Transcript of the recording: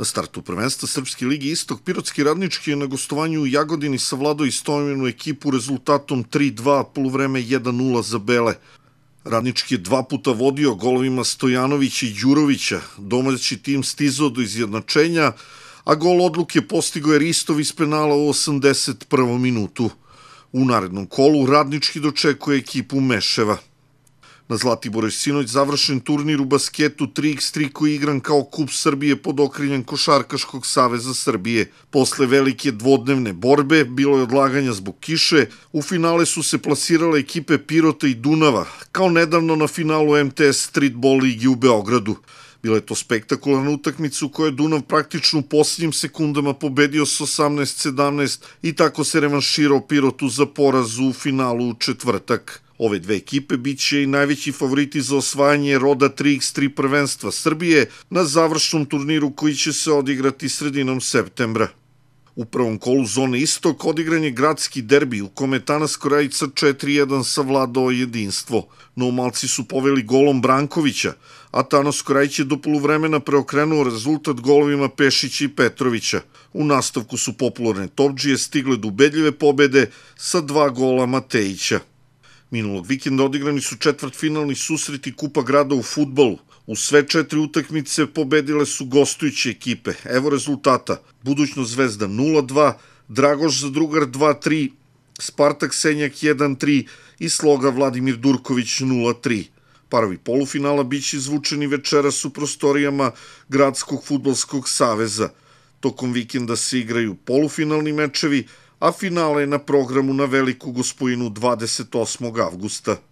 Na startu prvenstva Srpske ligi Istok, Pirotski radnički je na gostovanju u Jagodini savladao i stojmenu ekipu rezultatom 3-2, polovreme 1-0 za Bele. Radnički je dva puta vodio golovima Stojanovića i Đurovića. Domaći tim stizao do izjednačenja, a gol odluke postigo je Ristov iz penala u 81. minutu. U narednom kolu radnički dočekuje ekipu Meševa na Zlatiboru sinoć završen turnir u basketu 3x3 koji je igran kao Kup Srbije pod okriljem Košarkaškog saveza Srbije. Posle velike dvodnevne borbe bilo je odlaganja zbog kiše, u finale su se plasirale ekipe Pirota i Dunava, kao nedavno na finalu MTS Streetball ligi u Beogradu. Bila je to spektakularna utakmica u kojoj je Dunav praktično u posljednjim sekundama pobedio s 18-17 i tako se revanširao Pirotu za poraz u finalu u četvrtak. Ove dve ekipe bit će i najveći favoriti za osvajanje roda 3x3 prvenstva Srbije na završnom turniru koji će se odigrati sredinom septembra. U prvom kolu zone Istok odigran je gradski derbi u kome je Tanas Korajica 4-1 savladao jedinstvo. Noumalci su poveli golom Brankovića, a Tanas Korajić je do poluvremena preokrenuo rezultat golovima Pešića i Petrovića. U nastavku su popularne topđije stigle do ubedljive pobede sa dva gola Matejića. Minulog vikenda odigrani su četvrtfinalni susreti Kupa grada u futbolu. U sve četiri utakmice pobedile su gostujuće ekipe. Evo rezultata. Budućno Zvezda 0-2, Dragoš Zadrugar 2-3, Spartak Senjak 1-3 i sloga Vladimir Durković 0-3. Parovi polufinala biće izvučeni večeras u prostorijama Gradskog futbolskog saveza. Tokom vikenda se igraju polufinalni mečevi, a finale je na programu na Veliku gospojinu 28. avgusta.